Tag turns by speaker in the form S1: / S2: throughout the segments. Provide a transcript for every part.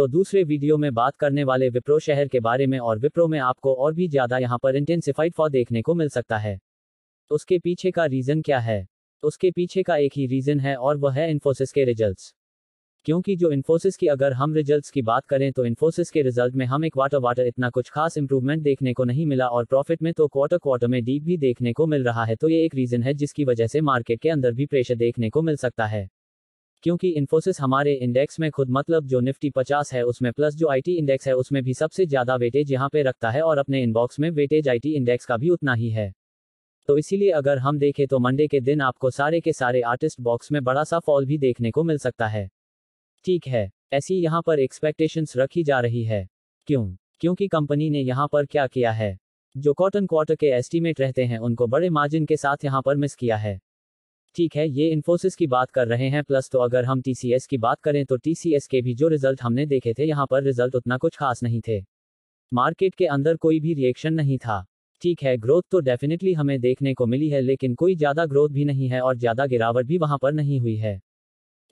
S1: तो दूसरे वीडियो में बात करने वाले विप्रो शहर के बारे में और विप्रो में आपको और भी ज्यादा यहाँ पर इंटेंसिफाइड फॉर देखने को मिल सकता है तो उसके पीछे का रीजन क्या है तो उसके पीछे का एक ही रीजन है और वह है इन्फोसिस के रिजल्ट क्योंकि जो इन्फोसिस की अगर हम रिजल्ट्स की बात करें तो इन्फोसिस के रिजल्ट में हम एक वाटर वाटर इतना कुछ खास इंप्रूवमेंट देखने को नहीं मिला और प्रॉफिट में तो क्वार्टर क्वार्टर में डीप भी देखने को मिल रहा है तो ये एक रीजन है जिसकी वजह से मार्केट के अंदर भी प्रेशर देखने को मिल सकता है क्योंकि इन्फोसिस हमारे इंडेक्स में खुद मतलब जो निफ्टी 50 है उसमें प्लस जो आईटी इंडेक्स है उसमें भी सबसे ज्यादा वेटेज यहाँ पे रखता है और अपने इनबॉक्स में वेटेज आईटी इंडेक्स का भी उतना ही है तो इसीलिए अगर हम देखें तो मंडे के दिन आपको सारे के सारे आर्टिस्ट बॉक्स में बड़ा सा फॉल भी देखने को मिल सकता है ठीक है ऐसी यहाँ पर एक्सपेक्टेशंस रखी जा रही है क्यों क्योंकि कंपनी ने यहाँ पर क्या किया है जो कॉटन क्वार्टर के एस्टिमेट रहते हैं उनको बड़े मार्जिन के साथ यहाँ पर मिस किया है ठीक है ये इन्फोसिस की बात कर रहे हैं प्लस तो अगर हम टी की बात करें तो टी के भी जो रिजल्ट हमने देखे थे यहाँ पर रिजल्ट उतना कुछ खास नहीं थे मार्केट के अंदर कोई भी रिएक्शन नहीं था ठीक है ग्रोथ तो डेफिनेटली हमें देखने को मिली है लेकिन कोई ज़्यादा ग्रोथ भी नहीं है और ज़्यादा गिरावट भी वहाँ पर नहीं हुई है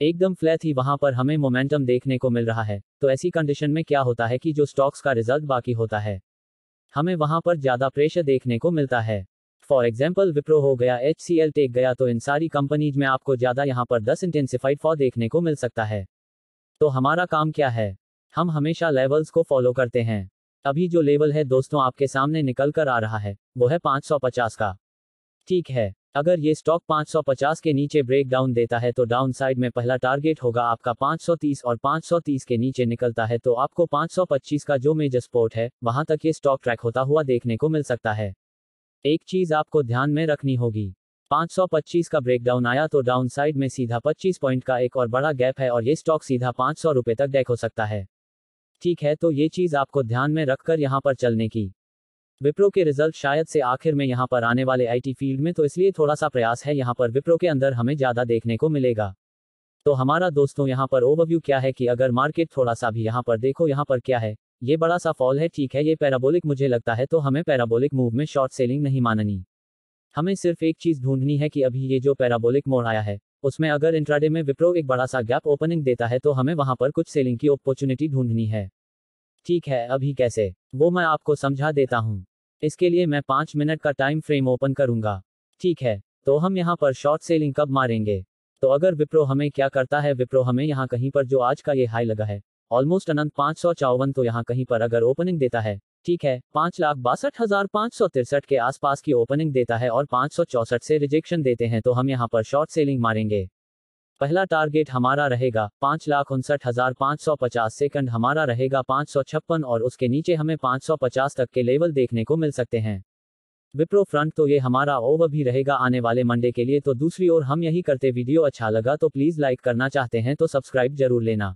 S1: एकदम फ्लैट ही वहाँ पर हमें मोमेंटम देखने को मिल रहा है तो ऐसी कंडीशन में क्या होता है कि जो स्टॉक्स का रिजल्ट बाकी होता है हमें वहाँ पर ज़्यादा प्रेशर देखने को मिलता है फॉर एग्जाम्पल विप्रो हो गया एच सी एल टेक गया तो इन सारी कंपनीज में आपको ज़्यादा यहाँ पर दस इंटेंसिफाइड फॉर देखने को मिल सकता है तो हमारा काम क्या है हम हमेशा लेवल्स को फॉलो करते हैं अभी जो लेवल है दोस्तों आपके सामने निकल कर आ रहा है वो है सौ पचास का ठीक है अगर ये स्टॉक 550 के नीचे ब्रेक डाउन देता है तो डाउन साइड में पहला टारगेट होगा आपका 530 और 530 के नीचे निकलता है तो आपको 525 का जो मेजर स्पोर्ट है वहां तक ये स्टॉक ट्रैक होता हुआ देखने को मिल सकता है एक चीज आपको ध्यान में रखनी होगी 525 का ब्रेकडाउन आया तो डाउनसाइड में सीधा 25 पॉइंट का एक और बड़ा गैप है और ये स्टॉक सीधा पाँच सौ रुपये तक डेक हो सकता है ठीक है तो ये चीज आपको ध्यान में रखकर यहाँ पर चलने की विप्रो के रिजल्ट शायद से आखिर में यहाँ पर आने वाले आईटी फील्ड में तो इसलिए थोड़ा सा प्रयास है यहाँ पर विप्रो के अंदर हमें ज्यादा देखने को मिलेगा तो हमारा दोस्तों यहाँ पर ओवरव्यू क्या है कि अगर मार्केट थोड़ा सा भी यहाँ पर देखो यहाँ पर क्या है ये बड़ा सा फॉल है ठीक है ये पैराबोलिक मुझे लगता है तो हमें पैराबोलिक मूव में शॉर्ट सेलिंग नहीं माननी हमें सिर्फ एक चीज ढूंढनी है कि अभी ये जो पैराबोलिक मोड़ आया है उसमें अगर इंट्राडे में विप्रो एक बड़ा सा गैप ओपनिंग देता है तो हमें वहां पर कुछ सेलिंग की अपॉर्चुनिटी ढूंढनी है ठीक है अभी कैसे वो मैं आपको समझा देता हूँ इसके लिए मैं पाँच मिनट का टाइम फ्रेम ओपन करूंगा ठीक है तो हम यहाँ पर शॉर्ट सेलिंग कब मारेंगे तो अगर विप्रो हमें क्या करता है विप्रो हमें यहाँ कहीं पर जो आज का ये हाई लगा है ऑलमोस्ट अनंत पाँच सौ चौवन तो यहाँ कहीं पर अगर ओपनिंग देता है ठीक है पाँच लाख बासठ हजार पाँच सौ तिरसठ के आसपास की ओपनिंग देता है और पाँच सौ चौसठ से रिजेक्शन देते हैं तो हम यहाँ पर शॉर्ट सेलिंग मारेंगे पहला टारगेट हमारा रहेगा पाँच लाख उनसठ हजार पाँच सौ पचास सेकंड हमारा रहेगा पाँच सौ छप्पन और उसके नीचे हमें पाँच सौ पचास तक के लेवल देखने को मिल सकते हैं विप्रो फ्रंट तो ये हमारा ओवर भी रहेगा आने वाले मंडे के लिए तो दूसरी ओर हम यही करते वीडियो अच्छा लगा तो प्लीज़ लाइक करना चाहते हैं तो सब्सक्राइब जरूर लेना